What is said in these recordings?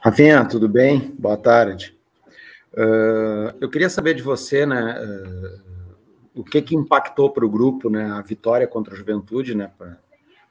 Rafinha, tudo bem? Boa tarde. Uh, eu queria saber de você, né, uh, o que que impactou para o grupo, né, a vitória contra a Juventude, né,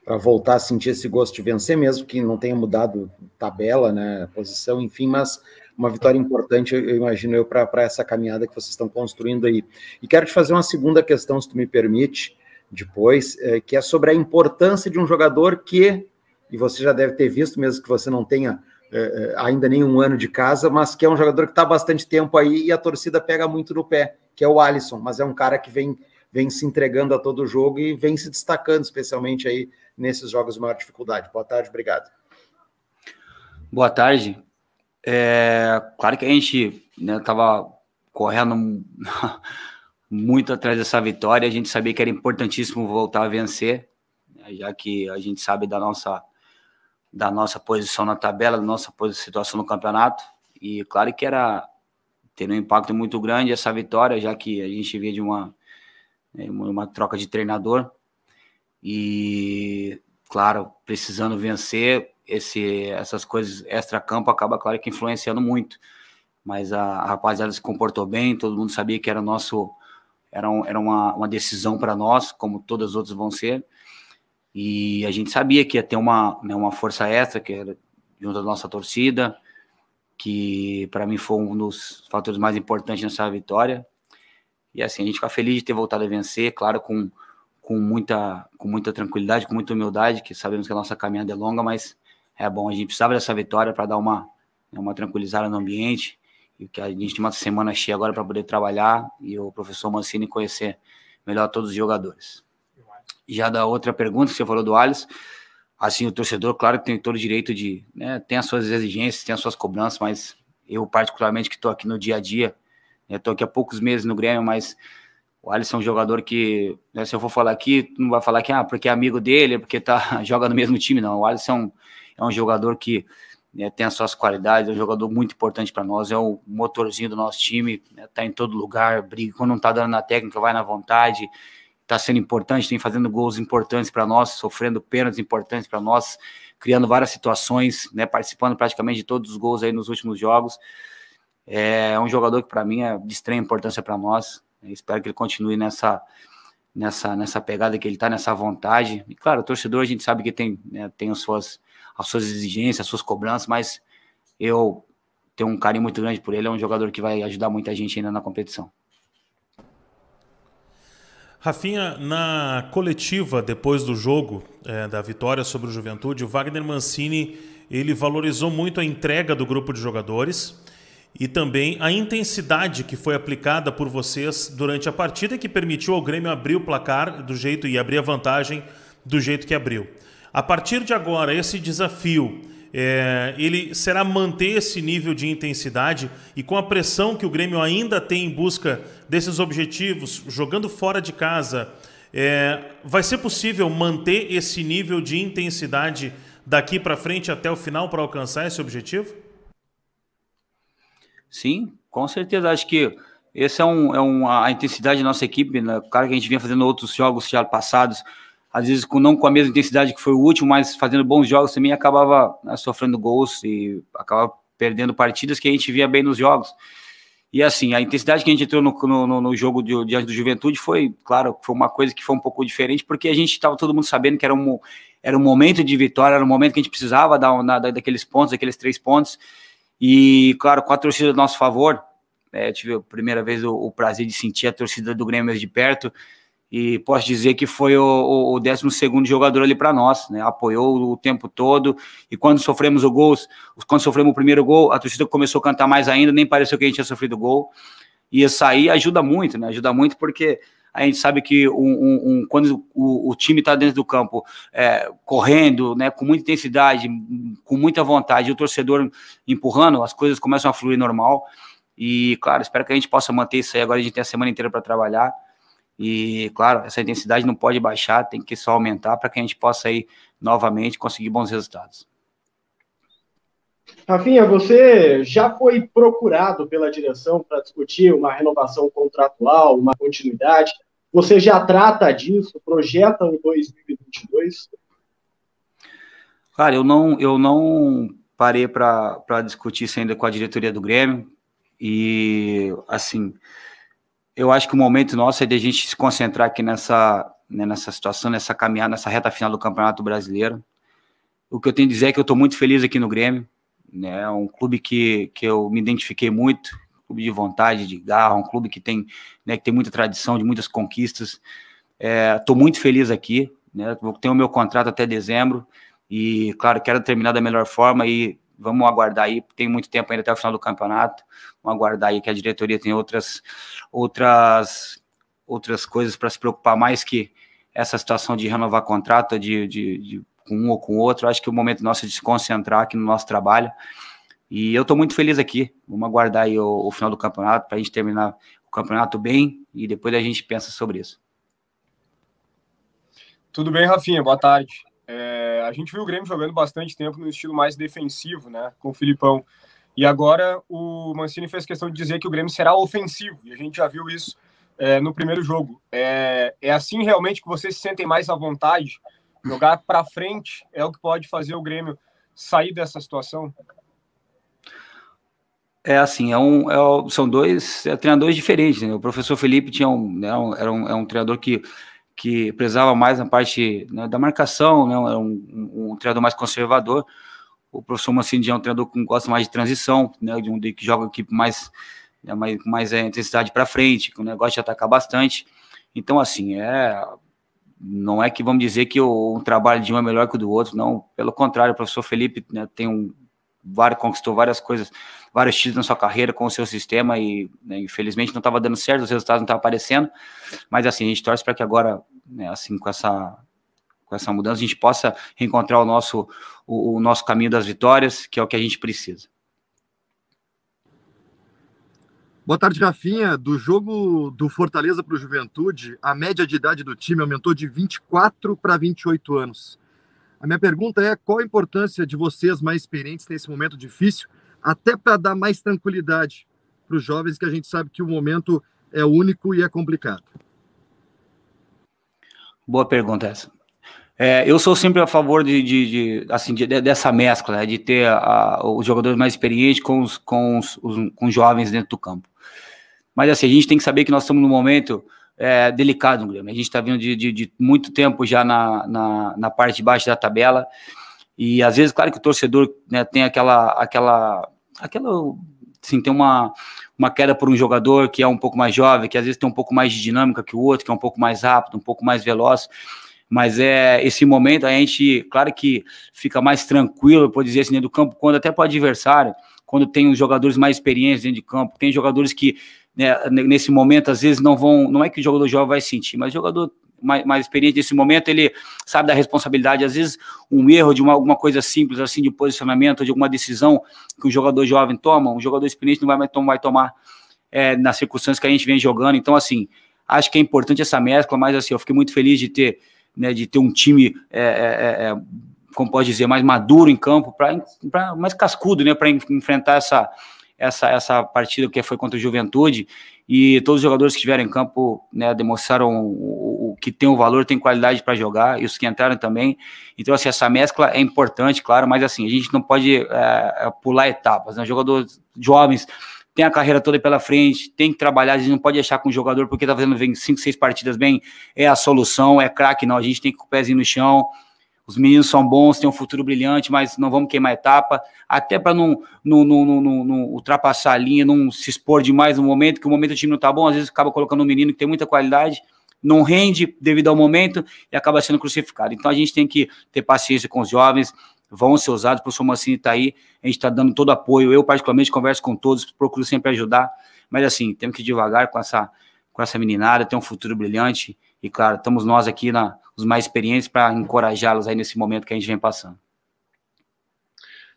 para voltar a sentir esse gosto de vencer, mesmo que não tenha mudado tabela, né, posição, enfim, mas uma vitória importante, eu imagino eu, para essa caminhada que vocês estão construindo aí. E quero te fazer uma segunda questão, se tu me permite, depois, eh, que é sobre a importância de um jogador que, e você já deve ter visto, mesmo que você não tenha é, é, ainda nem um ano de casa, mas que é um jogador que está bastante tempo aí e a torcida pega muito no pé, que é o Alisson, mas é um cara que vem, vem se entregando a todo jogo e vem se destacando, especialmente aí nesses jogos de maior dificuldade. Boa tarde, obrigado. Boa tarde. É, claro que a gente estava né, correndo muito atrás dessa vitória, a gente sabia que era importantíssimo voltar a vencer, né, já que a gente sabe da nossa da nossa posição na tabela, da nossa situação no campeonato. E claro que era teve um impacto muito grande essa vitória, já que a gente vinha de uma, né, uma troca de treinador. E, claro, precisando vencer, esse, essas coisas extra-campo acaba, claro, que influenciando muito. Mas a, a, rapaziada se comportou bem, todo mundo sabia que era nosso era, um, era uma, uma decisão para nós, como todas as outras vão ser. E a gente sabia que ia ter uma, né, uma força extra, que era junto da nossa torcida, que para mim foi um dos fatores mais importantes nessa vitória. E assim, a gente fica feliz de ter voltado a vencer, claro, com, com, muita, com muita tranquilidade, com muita humildade, que sabemos que a nossa caminhada é longa, mas é bom, a gente precisava dessa vitória para dar uma, né, uma tranquilizada no ambiente. E que a gente tem uma semana cheia agora para poder trabalhar e o professor Mancini conhecer melhor todos os jogadores já da outra pergunta que você falou do Alisson, assim, o torcedor, claro que tem todo o direito de, né, tem as suas exigências, tem as suas cobranças, mas eu particularmente que estou aqui no dia a dia, estou né, tô aqui há poucos meses no Grêmio, mas o Alisson é um jogador que, né, se eu for falar aqui, não vai falar que, ah, porque é amigo dele, é porque tá, joga no mesmo time, não, o Alisson é um, é um jogador que né, tem as suas qualidades, é um jogador muito importante para nós, é o motorzinho do nosso time, né, tá em todo lugar, briga, quando não tá dando na técnica, vai na vontade, está sendo importante, tem fazendo gols importantes para nós, sofrendo pênaltis importantes para nós, criando várias situações, né, participando praticamente de todos os gols aí nos últimos jogos. É um jogador que para mim é de extrema importância para nós. Né, espero que ele continue nessa nessa nessa pegada que ele está, nessa vontade. E claro, o torcedor a gente sabe que tem né, tem as suas as suas exigências, as suas cobranças, mas eu tenho um carinho muito grande por ele, é um jogador que vai ajudar muita gente ainda na competição. Rafinha, na coletiva depois do jogo é, da vitória sobre o Juventude, o Wagner Mancini ele valorizou muito a entrega do grupo de jogadores e também a intensidade que foi aplicada por vocês durante a partida que permitiu ao Grêmio abrir o placar do jeito e abrir a vantagem do jeito que abriu. A partir de agora, esse desafio é, ele será manter esse nível de intensidade e com a pressão que o Grêmio ainda tem em busca desses objetivos, jogando fora de casa, é, vai ser possível manter esse nível de intensidade daqui para frente até o final para alcançar esse objetivo? Sim, com certeza. Acho que essa é, um, é uma, a intensidade da nossa equipe, né? cara que a gente vinha fazendo outros jogos já passados, às vezes com, não com a mesma intensidade que foi o último, mas fazendo bons jogos também, acabava né, sofrendo gols e acabava perdendo partidas que a gente via bem nos jogos. E assim, a intensidade que a gente entrou no, no, no jogo de, diante do Juventude foi, claro, foi uma coisa que foi um pouco diferente, porque a gente estava todo mundo sabendo que era um, era um momento de vitória, era um momento que a gente precisava dar, daqueles pontos, daqueles três pontos. E, claro, com a torcida do nosso favor, é, eu tive a primeira vez o, o prazer de sentir a torcida do Grêmio de perto e posso dizer que foi o, o 12 jogador ali para nós, né? Apoiou o tempo todo. E quando sofremos o gol, quando sofremos o primeiro gol, a torcida começou a cantar mais ainda, nem pareceu que a gente tinha sofrido gol. E isso aí ajuda muito, né? Ajuda muito porque a gente sabe que um, um, um quando o, o time está dentro do campo é, correndo, né, com muita intensidade, com muita vontade, o torcedor empurrando, as coisas começam a fluir normal. E, claro, espero que a gente possa manter isso aí. Agora a gente tem a semana inteira para trabalhar e, claro, essa intensidade não pode baixar, tem que só aumentar para que a gente possa aí novamente conseguir bons resultados. Rafinha, você já foi procurado pela direção para discutir uma renovação contratual, uma continuidade? Você já trata disso, projeta o 2022? Cara, eu não, eu não parei para discutir isso ainda com a diretoria do Grêmio. E, assim, eu acho que o momento nosso é de a gente se concentrar aqui nessa, né, nessa situação, nessa caminhada, nessa reta final do Campeonato Brasileiro. O que eu tenho a dizer é que eu estou muito feliz aqui no Grêmio. Né? É um clube que, que eu me identifiquei muito, clube de vontade, de garra, um clube que tem, né, que tem muita tradição, de muitas conquistas. Estou é, muito feliz aqui, né? tenho o meu contrato até dezembro e, claro, quero terminar da melhor forma e vamos aguardar aí, tem muito tempo ainda até o final do campeonato, vamos aguardar aí que a diretoria tem outras, outras, outras coisas para se preocupar mais que essa situação de renovar contrato de, de, de com um ou com outro. Acho que é o momento nosso é de se concentrar aqui no nosso trabalho. E eu estou muito feliz aqui. Vamos aguardar aí o, o final do campeonato para a gente terminar o campeonato bem e depois a gente pensa sobre isso. Tudo bem, Rafinha? Boa tarde. É, a gente viu o Grêmio jogando bastante tempo no estilo mais defensivo, né, com o Filipão. E agora o Mancini fez questão de dizer que o Grêmio será ofensivo, e a gente já viu isso é, no primeiro jogo. É, é assim realmente que vocês se sentem mais à vontade? Jogar para frente é o que pode fazer o Grêmio sair dessa situação? É assim, é um, é, são dois é treinadores diferentes. Né? O professor Felipe tinha um, né, um, era um, é um treinador que que prezava mais na parte né, da marcação, né, era um, um, um, treinador mais conservador. O professor Mancini é um treinador que gosta mais de transição, né, de um que joga a equipe mais, né, mais, mais é, intensidade para frente, que o negócio de atacar bastante. Então, assim, é não é que vamos dizer que o, um trabalho de um é melhor que o do outro, não. Pelo contrário, o professor Felipe né, tem um conquistou várias coisas, vários títulos na sua carreira com o seu sistema e né, infelizmente não estava dando certo, os resultados não estavam aparecendo. Mas assim, a gente torce para que agora, né, assim, com essa com essa mudança, a gente possa reencontrar o nosso, o, o nosso caminho das vitórias, que é o que a gente precisa. Boa tarde, Rafinha. Do jogo do Fortaleza para o Juventude, a média de idade do time aumentou de 24 para 28 anos. A minha pergunta é qual a importância de vocês mais experientes nesse momento difícil, até para dar mais tranquilidade para os jovens, que a gente sabe que o momento é único e é complicado. Boa pergunta essa. É, eu sou sempre a favor de, de, de assim, de, dessa mescla, né? de ter a, os jogadores mais experientes com os, com, os, os, com os jovens dentro do campo. Mas assim, a gente tem que saber que nós estamos num momento é, delicado Guilherme. A gente está vindo de, de, de, muito tempo já na, na, na, parte de baixo da tabela. E às vezes, claro que o torcedor né, tem aquela. aquela, aquela assim, tem uma, uma queda por um jogador que é um pouco mais jovem, que às vezes tem um pouco mais de dinâmica que o outro, que é um pouco mais rápido, um pouco mais veloz. Mas é esse momento a gente, claro que fica mais tranquilo, pode dizer assim, dentro do campo, quando até para o adversário, quando tem os jogadores mais experientes dentro de campo, tem jogadores que né, nesse momento, às vezes, não vão. Não é que o jogador jovem vai sentir, mas o jogador mais, mais experiente nesse momento, ele sabe da responsabilidade. Às vezes, um erro de uma, alguma coisa simples, assim, de posicionamento, de alguma decisão que o jogador jovem toma, um jogador experiente não vai, não vai tomar é, nas circunstâncias que a gente vem jogando. Então, assim, acho que é importante essa mescla, mas, assim, eu fiquei muito feliz de ter, né, de ter um time. É, é, é, é como pode dizer, mais maduro em campo, para mais cascudo, né, para enfrentar essa, essa, essa partida que foi contra o Juventude e todos os jogadores que estiveram em campo né, demonstraram o, o, que tem o valor, tem qualidade para jogar, e os que entraram também. Então, assim, essa mescla é importante, claro, mas assim, a gente não pode é, é pular etapas. Né? Jogadores jovens tem a carreira toda pela frente, tem que trabalhar, a gente não pode achar com um o jogador porque está fazendo 5, 6 partidas bem, é a solução, é craque, não. A gente tem que ir com o pezinho no chão, os meninos são bons, têm um futuro brilhante, mas não vamos queimar etapa, até para não, não, não, não, ultrapassar a linha, não se expor demais no momento, que o momento do time não está bom, às vezes acaba colocando um menino que tem muita qualidade, não rende devido ao momento e acaba sendo crucificado. Então a gente tem que ter paciência com os jovens, vão ser usados, o professor Mancini está aí, a gente está dando todo apoio, eu particularmente converso com todos, procuro sempre ajudar, mas assim, temos que devagar com essa, com essa meninada, tem um futuro brilhante, e claro, estamos nós aqui na, os mais experientes para encorajá-los aí nesse momento que a gente vem passando.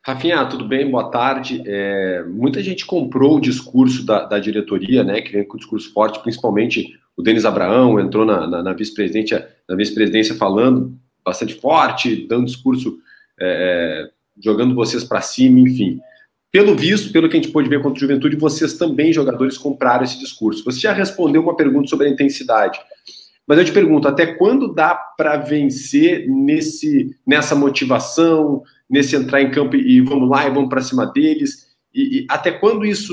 Rafinha, tudo bem? Boa tarde. É, muita gente comprou o discurso da, da diretoria, né? Que vem com o discurso forte, principalmente o Denis Abraão entrou na, na, na vice-presidência vice falando bastante forte, dando discurso, é, é jogando vocês para cima, enfim. Pelo visto, pelo que a gente pôde ver contra o juventude, vocês também, jogadores, compraram esse discurso. Você já respondeu uma pergunta sobre a intensidade. Mas eu te pergunto, até quando dá para vencer nesse, nessa motivação, nesse entrar em campo e, vamos lá e vamos para cima deles? E, e, até quando isso,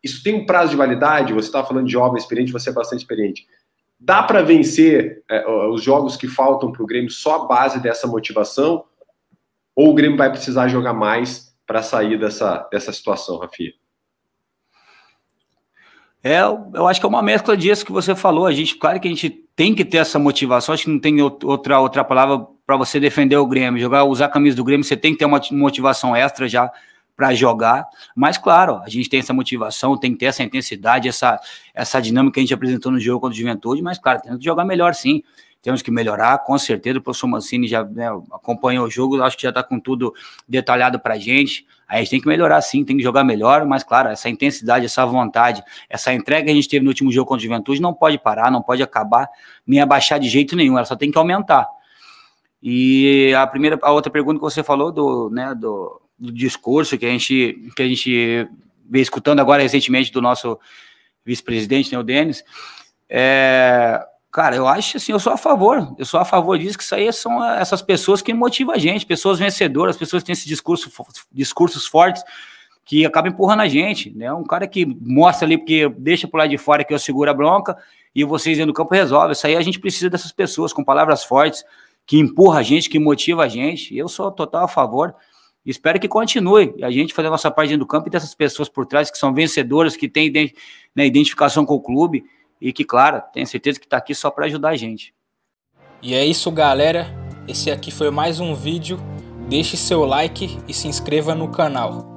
isso tem um prazo de validade? Você estava falando de jovem experiente, você é bastante experiente. Dá para vencer é, os jogos que faltam para o Grêmio só à base dessa motivação? Ou o Grêmio vai precisar jogar mais para sair dessa, dessa situação, Rafinha? É, eu acho que é uma mescla disso que você falou. A gente, claro que a gente tem que ter essa motivação. Acho que não tem outra, outra palavra para você defender o Grêmio. Jogar, usar a camisa do Grêmio, você tem que ter uma motivação extra já para jogar. Mas, claro, a gente tem essa motivação, tem que ter essa intensidade, essa, essa dinâmica que a gente apresentou no jogo contra o Juventude. Mas, claro, tem que jogar melhor sim temos que melhorar, com certeza. O professor Mancini já né, acompanhou o jogo, acho que já está com tudo detalhado para a gente. A gente tem que melhorar sim, tem que jogar melhor, mas claro, essa intensidade, essa vontade, essa entrega que a gente teve no último jogo contra o Juventude não pode parar, não pode acabar, nem abaixar de jeito nenhum, ela só tem que aumentar. E a primeira, a outra pergunta que você falou do, né, do, do discurso que a gente que a gente vem escutando agora recentemente do nosso vice-presidente, né, o Denis, é, Cara, eu acho assim, eu sou a favor. Eu sou a favor disso, que isso aí são eh, essas pessoas que motivam a gente, pessoas vencedoras, pessoas que têm esses discurso, discursos fortes que acabam empurrando a gente, né? Um cara que mostra ali, porque deixa pro lado de fora que eu seguro a bronca e vocês dentro do campo resolvem. Isso aí a gente precisa dessas pessoas com palavras fortes, que empurra a gente, que motiva a gente. Eu sou total a favor. Espero que continue a gente fazer a nossa parte dentro do campo e dessas pessoas por trás que são vencedoras, que têm né, identificação com o clube e que, claro, tenho certeza que está aqui só para ajudar a gente. E é isso, galera. Esse aqui foi mais um vídeo. Deixe seu like e se inscreva no canal.